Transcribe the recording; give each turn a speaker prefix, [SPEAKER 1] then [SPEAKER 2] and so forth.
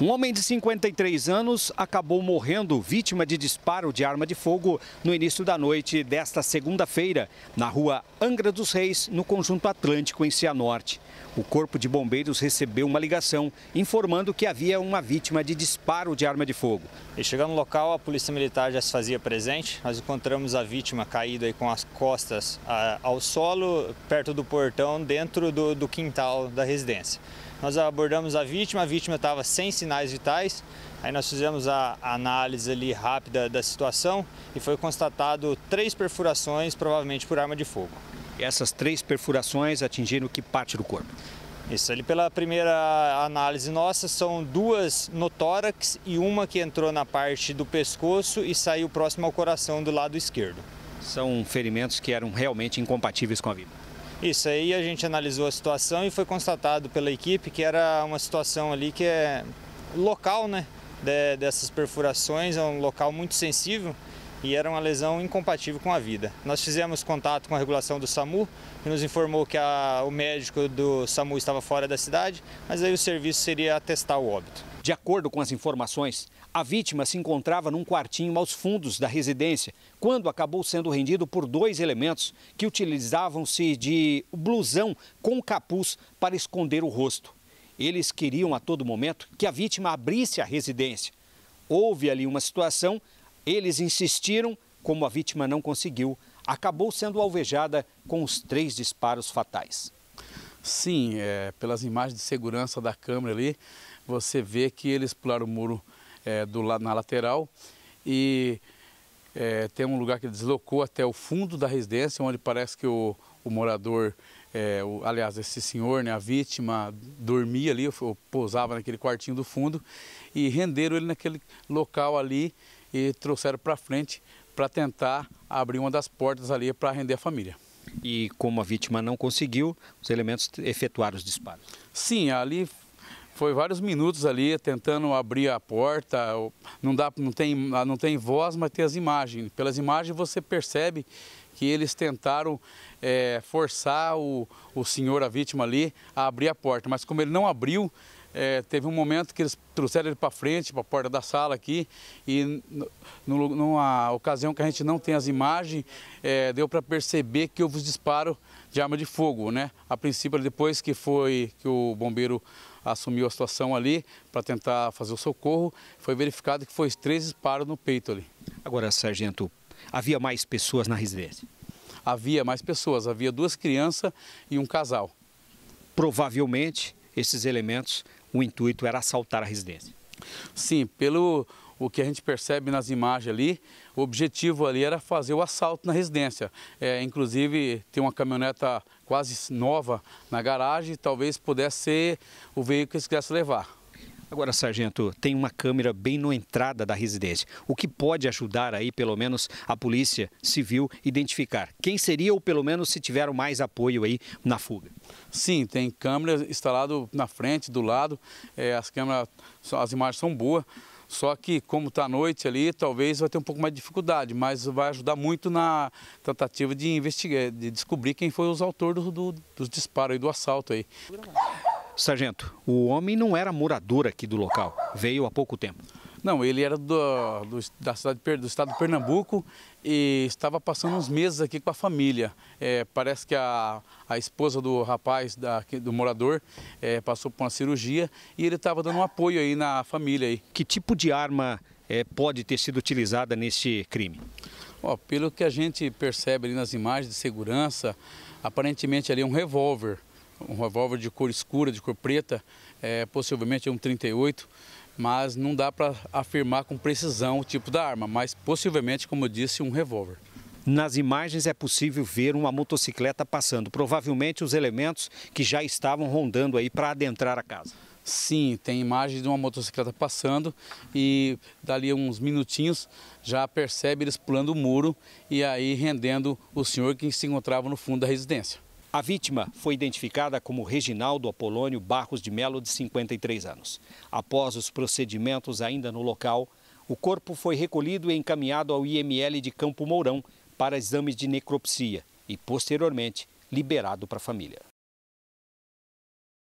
[SPEAKER 1] Um homem de 53 anos acabou morrendo vítima de disparo de arma de fogo no início da noite desta segunda-feira, na rua Angra dos Reis, no Conjunto Atlântico, em Cianorte. O Corpo de Bombeiros recebeu uma ligação informando que havia uma
[SPEAKER 2] vítima de disparo de arma de fogo. E chegando no local, a Polícia Militar já se fazia presente. Nós encontramos a vítima caída aí com as costas ah, ao solo, perto do portão, dentro do, do quintal da residência. Nós abordamos a vítima, a vítima estava sem sinais vitais, aí nós fizemos a análise ali rápida da situação e foi constatado três perfurações, provavelmente por arma de fogo. E essas três perfurações atingiram que parte do corpo? Isso ali pela primeira análise nossa são duas no tórax e uma que entrou na parte do pescoço e saiu próximo ao coração do lado esquerdo.
[SPEAKER 1] São ferimentos que eram realmente incompatíveis com a vida.
[SPEAKER 2] Isso aí a gente analisou a situação e foi constatado pela equipe que era uma situação ali que é local, né? De, dessas perfurações, é um local muito sensível e era uma lesão incompatível com a vida. Nós fizemos contato com a regulação do SAMU, que nos informou que a, o médico do SAMU estava fora da cidade, mas aí o serviço seria atestar o óbito.
[SPEAKER 1] De acordo com as informações, a vítima se encontrava num quartinho aos fundos da residência, quando acabou sendo rendido por dois elementos que utilizavam-se de blusão com capuz para esconder o rosto. Eles queriam a todo momento que a vítima abrisse a residência. Houve ali uma situação eles insistiram,
[SPEAKER 3] como a vítima não conseguiu, acabou sendo alvejada com os três disparos fatais. Sim, é, pelas imagens de segurança da câmera ali, você vê que eles pularam o muro é, do lado na lateral e é, tem um lugar que deslocou até o fundo da residência, onde parece que o, o morador, é, o, aliás, esse senhor, né, a vítima, dormia ali, ou, ou pousava naquele quartinho do fundo, e renderam ele naquele local ali e trouxeram para frente para tentar abrir uma das portas ali para render a família. E como a vítima não conseguiu, os elementos efetuaram os disparos? Sim, ali foi vários minutos ali tentando abrir a porta. Não dá, não tem, ah, não tem voz, mas tem as imagens. Pelas imagens você percebe que eles tentaram é, forçar o, o senhor, a vítima ali, a abrir a porta. Mas como ele não abriu, é, teve um momento que eles trouxeram ele para frente, para a porta da sala aqui, e no, numa ocasião que a gente não tem as imagens, é, deu para perceber que houve os disparos de arma de fogo, né? A princípio, depois que foi que o bombeiro assumiu a situação ali para tentar fazer o socorro, foi verificado que foi três disparos no peito ali. Agora, sargento, havia mais pessoas na residência? Havia mais pessoas, havia duas crianças e um casal. Provavelmente esses elementos o intuito era assaltar a residência. Sim, pelo o que a gente percebe nas imagens ali, o objetivo ali era fazer o assalto na residência. É, inclusive, tem uma caminhoneta quase nova na garagem, talvez pudesse ser o veículo que eles quisessem levar. Agora, sargento,
[SPEAKER 1] tem uma câmera bem na entrada da residência, o que pode ajudar aí, pelo menos, a
[SPEAKER 3] polícia civil identificar quem seria ou pelo menos se tiveram mais apoio aí na fuga. Sim, tem câmera instalado na frente, do lado, é, as câmeras, as imagens são boas. Só que, como está noite ali, talvez vai ter um pouco mais de dificuldade, mas vai ajudar muito na tentativa de investigar, de descobrir quem foi os autores do, do, dos disparos e do assalto aí. Sargento, o homem não era morador aqui do local, veio há pouco tempo. Não, ele era do, do, da cidade, do estado de Pernambuco e estava passando uns meses aqui com a família. É, parece que a, a esposa do rapaz, da, do morador, é, passou por uma cirurgia e ele estava dando um apoio aí na família. Aí. Que tipo de arma é, pode ter sido utilizada nesse crime? Ó, pelo que a gente percebe ali nas imagens de segurança, aparentemente ali é um revólver um revólver de cor escura, de cor preta, é, possivelmente é um 38, mas não dá para afirmar com precisão o tipo da arma, mas possivelmente, como eu disse, um revólver. Nas imagens é possível ver uma motocicleta passando, provavelmente os elementos que já estavam rondando aí para adentrar a casa. Sim, tem imagens de uma motocicleta passando e dali uns minutinhos já percebe eles pulando o muro e aí rendendo o senhor que se encontrava no fundo da residência. A vítima foi
[SPEAKER 1] identificada como Reginaldo Apolônio Barros de Melo, de 53 anos. Após os procedimentos ainda no local, o corpo foi recolhido e encaminhado ao IML de Campo Mourão para exames de necropsia e, posteriormente, liberado para a família.